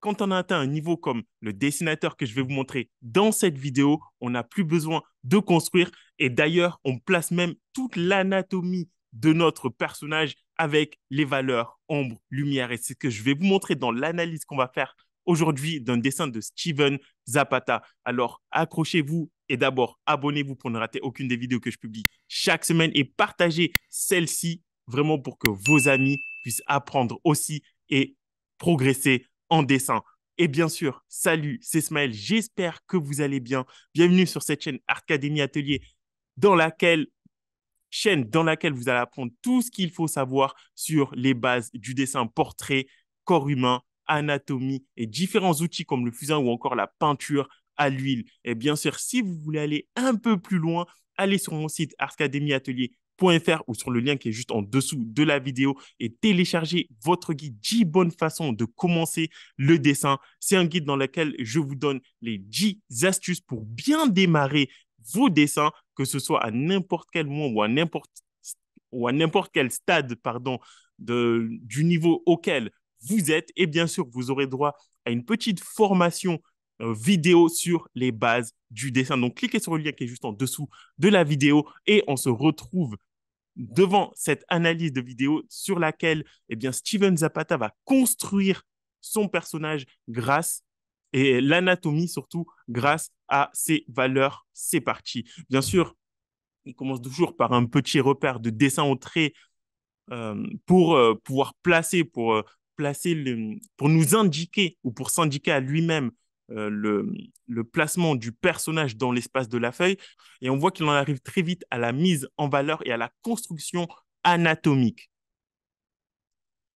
quand on a atteint un niveau comme le dessinateur que je vais vous montrer dans cette vidéo, on n'a plus besoin de construire. Et d'ailleurs, on place même toute l'anatomie de notre personnage avec les valeurs ombre, lumière. Et c'est ce que je vais vous montrer dans l'analyse qu'on va faire aujourd'hui d'un dessin de Steven Zapata. Alors accrochez-vous et d'abord abonnez-vous pour ne rater aucune des vidéos que je publie chaque semaine et partagez celle-ci vraiment pour que vos amis puissent apprendre aussi et progresser en dessin. Et bien sûr, salut, c'est Smaël, j'espère que vous allez bien. Bienvenue sur cette chaîne Arcadémie Atelier, dans laquelle chaîne dans laquelle vous allez apprendre tout ce qu'il faut savoir sur les bases du dessin portrait, corps humain, anatomie et différents outils comme le fusain ou encore la peinture à l'huile. Et bien sûr, si vous voulez aller un peu plus loin, allez sur mon site Arcadémie Atelier .fr ou sur le lien qui est juste en dessous de la vidéo et téléchargez votre guide 10 bonnes façons de commencer le dessin. C'est un guide dans lequel je vous donne les 10 astuces pour bien démarrer vos dessins, que ce soit à n'importe quel moment ou à n'importe ou à n'importe quel stade pardon, de, du niveau auquel vous êtes. Et bien sûr, vous aurez droit à une petite formation vidéo sur les bases du dessin. Donc cliquez sur le lien qui est juste en dessous de la vidéo et on se retrouve devant cette analyse de vidéo sur laquelle eh bien, Steven Zapata va construire son personnage grâce et l'anatomie surtout grâce à ses valeurs, c'est parti Bien sûr, il commence toujours par un petit repère de dessin au trait euh, pour euh, pouvoir placer, pour, euh, placer pour nous indiquer ou pour s'indiquer à lui-même euh, le, placement du personnage dans l'espace de la feuille. Et on voit qu'il en arrive très vite à la mise en valeur et à la construction anatomique.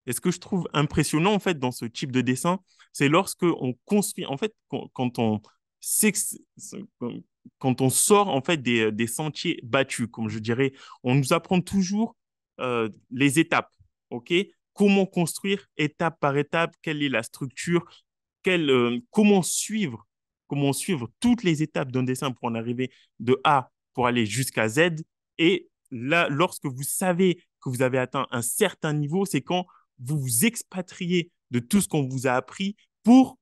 Et ce que je trouve impressionnant, en fait, dans ce type de dessin, c'est lorsque on construit, en fait, quand on, quand on sort, en fait, des, sentiers battus, comme je dirais, on nous apprend toujours euh, les étapes, OK Comment construire étape par étape Quelle est la structure euh, comment suivre comment suivre toutes les étapes d'un dessin pour en arriver de A pour aller jusqu'à Z. Et là, lorsque vous savez que vous avez atteint un certain niveau, c'est quand vous vous expatriez de tout ce qu'on vous a appris pour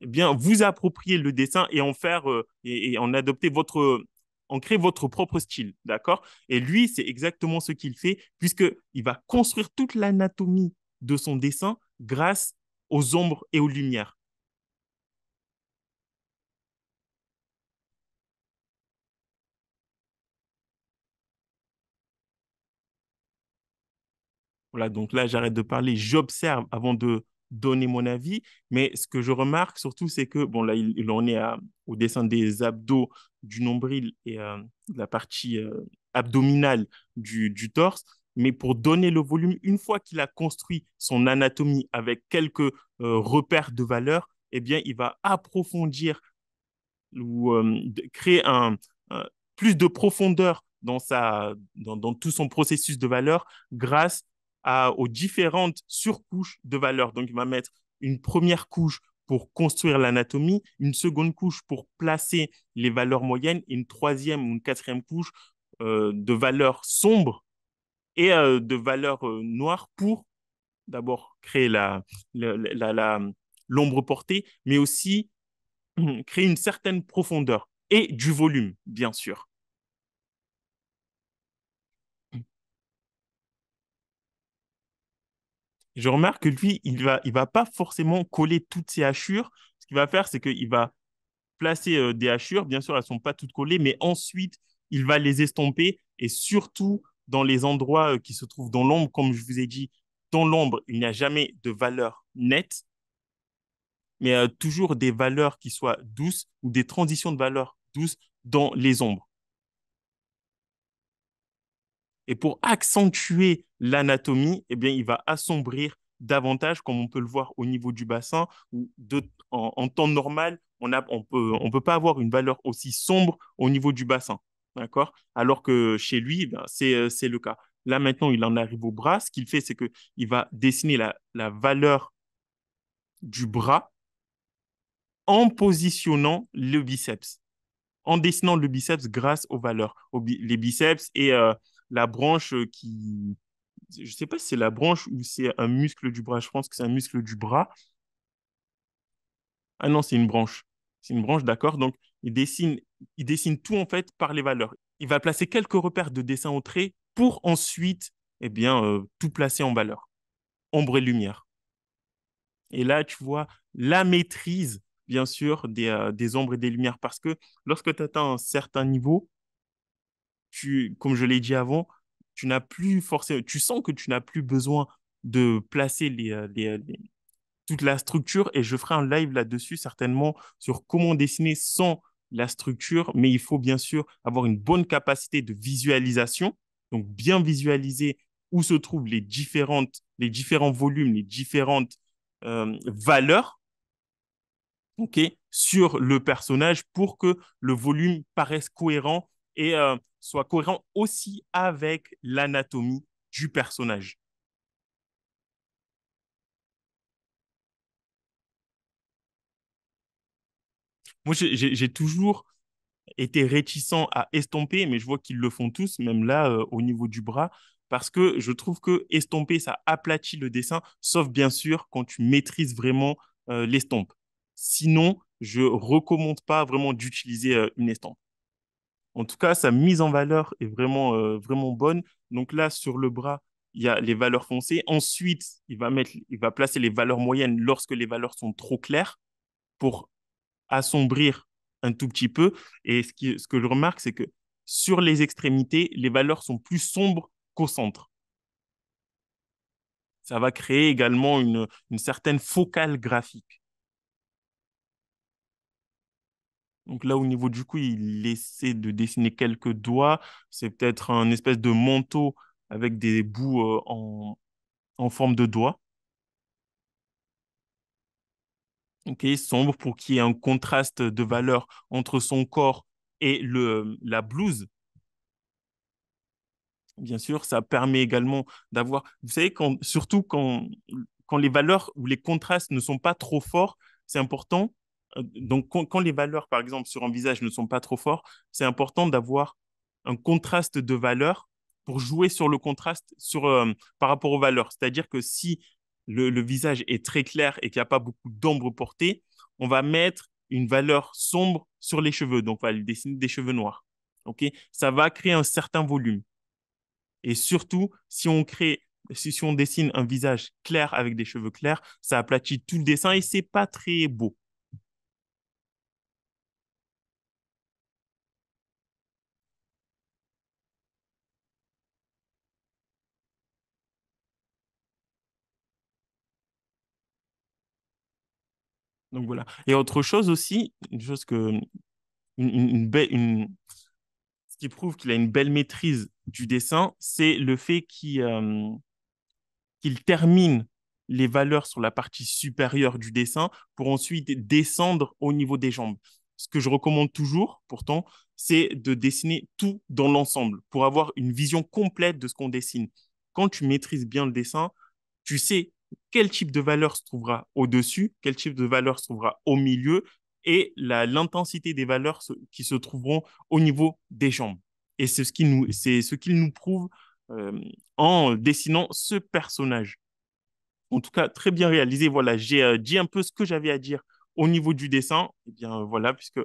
eh bien vous approprier le dessin et en faire euh, et, en adopter votre en créer votre propre style, d'accord Et lui, c'est exactement ce qu'il fait puisque il va construire toute l'anatomie de son dessin grâce aux ombres et aux lumières. Voilà, donc là, j'arrête de parler, j'observe avant de donner mon avis, mais ce que je remarque surtout, c'est que, bon, là, il, en est au dessin des abdos du nombril et euh, la partie euh, abdominale du, du torse, mais pour donner le volume, une fois qu'il a construit son anatomie avec quelques euh, repères de valeur, eh bien, il va approfondir ou créer un, plus de profondeur dans, sa, dans, dans, tout son processus de valeur grâce aux différentes surcouches de valeurs. Donc, il va mettre une première couche pour construire l'anatomie, une seconde couche pour placer les valeurs moyennes, une troisième ou une quatrième couche euh, de valeurs sombres et euh, de valeurs euh, noires pour d'abord créer la, l'ombre portée, mais aussi créer une certaine profondeur et du volume, bien sûr. je remarque que lui, il va, il va pas forcément coller toutes ses hachures. Ce qu'il va faire, c'est qu'il va placer euh, des hachures. Bien sûr, elles sont pas toutes collées, mais ensuite, il va les estomper et surtout dans les endroits euh, qui se trouvent dans l'ombre, comme je vous ai dit, dans l'ombre, il n'y a jamais de valeur nette, mais euh, toujours des valeurs qui soient douces ou des transitions de valeurs douces dans les ombres. Et pour accentuer l'anatomie, eh bien, il va assombrir davantage, comme on peut le voir au niveau du bassin, en, temps normal, on ne peut, pas avoir une valeur aussi sombre au niveau du bassin. D'accord Alors que chez lui, eh euh, c'est le cas. Là, maintenant, il en arrive au bras. Ce qu'il fait, c'est qu'il va dessiner la, valeur du bras en positionnant le biceps, en dessinant le biceps grâce aux valeurs. les biceps et euh, la branche euh, qui. Je ne sais pas si c'est la branche ou c'est un muscle du bras. Je pense que c'est un muscle du bras. Ah non, c'est une branche. C'est une branche, d'accord. Donc, il dessine, il dessine tout en fait par les valeurs. Il va placer quelques repères de dessin au trait pour ensuite eh bien, euh, tout placer en valeur. Ombre et lumière. Et là, tu vois la maîtrise, bien sûr, des, euh, des ombres et des lumières. Parce que lorsque tu atteins un certain niveau, tu, comme je l'ai dit avant, tu n'as plus forcément, tu sens que tu n'as plus besoin de placer euh, euh, les, toute la structure et je ferai un live là-dessus certainement sur comment dessiner sans la structure, mais il faut bien sûr avoir une bonne capacité de visualisation, donc bien visualiser où se trouvent les, différentes, les différents volumes, les différentes euh, valeurs sur le personnage pour que le volume paraisse cohérent et euh, soit cohérent aussi avec l'anatomie du personnage. Moi, j'ai toujours été réticent à estomper, mais je vois qu'ils le font tous, même là, euh, au niveau du bras, parce que je trouve que estomper, ça aplatit le dessin, sauf bien sûr quand tu maîtrises vraiment euh, l'estompe. Sinon, je recommande pas vraiment d'utiliser une estompe. En tout cas, sa mise en valeur est vraiment, euh, vraiment bonne. Donc là, sur le bras, il y a les valeurs foncées. Ensuite, il va, mettre, il va placer les valeurs moyennes lorsque les valeurs sont trop claires pour assombrir un tout petit peu. Et ce, que je remarque, c'est que sur les extrémités, les valeurs sont plus sombres qu'au centre. Ça va créer également une certaine focale graphique. Donc là, au niveau du cou, il essaie de dessiner quelques doigts. C'est peut-être un espèce de manteau avec des bouts euh, en, forme de doigts. Ok, sombre pour qu'il y ait un contraste de valeur entre son corps et le, la blouse. Bien sûr, ça permet également d'avoir, vous savez, surtout quand les valeurs ou les contrastes ne sont pas trop forts, c'est important donc quand, les valeurs, par exemple, sur un visage ne sont pas trop fortes, c'est important d'avoir un contraste de valeurs pour jouer sur le contraste sur, euh, par rapport aux valeurs. C'est-à-dire que si le, visage est très clair et qu'il n'y a pas beaucoup d'ombre portée, on va mettre une valeur sombre sur les cheveux. Donc, on va dessiner des cheveux noirs. Ça va créer un certain volume. Et surtout, si on crée si, on dessine un visage clair avec des cheveux clairs, ça aplatit tout le dessin et c'est pas très beau. voilà. Et autre chose aussi, une chose que. Une, Ce qui prouve qu'il a une belle maîtrise du dessin, c'est le fait euh, qu'il termine les valeurs sur la partie supérieure du dessin pour ensuite descendre au niveau des jambes. Ce que je recommande toujours, pourtant, c'est de dessiner tout dans l'ensemble pour avoir une vision complète de ce qu'on dessine. Quand tu maîtrises bien le dessin, tu sais quel type de valeur se trouvera au-dessus, quel type de valeur se trouvera au milieu et l'intensité des valeurs qui se trouveront au niveau des jambes. Et c'est ce qu'il nous, ce qu'il nous prouve euh, en dessinant ce personnage. En tout cas, très bien réalisé. Voilà, j'ai euh, dit un peu ce que j'avais à dire au niveau du dessin. Eh bien voilà, puisque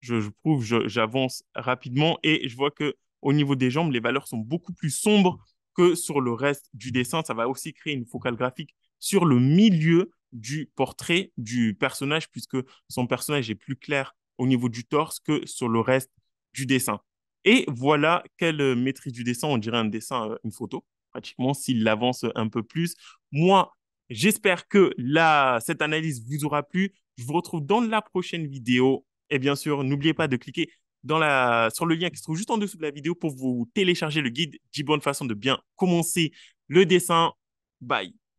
je, je prouve, j'avance rapidement et je vois que au niveau des jambes, les valeurs sont beaucoup plus sombres que sur le reste du dessin. Ça va aussi créer une focale graphique sur le milieu du portrait du personnage, puisque son personnage est plus clair au niveau du torse que sur le reste du dessin. Et voilà quelle maîtrise du dessin, on dirait un dessin, euh, une photo, pratiquement, s'il avance un peu plus. Moi, j'espère que la, cette analyse vous aura plu. Je vous retrouve dans la prochaine vidéo. Et bien sûr, n'oubliez pas de cliquer dans la, sur le lien qui se trouve juste en dessous de la vidéo pour vous télécharger le guide 10 bonnes façons de bien commencer le dessin. Bye.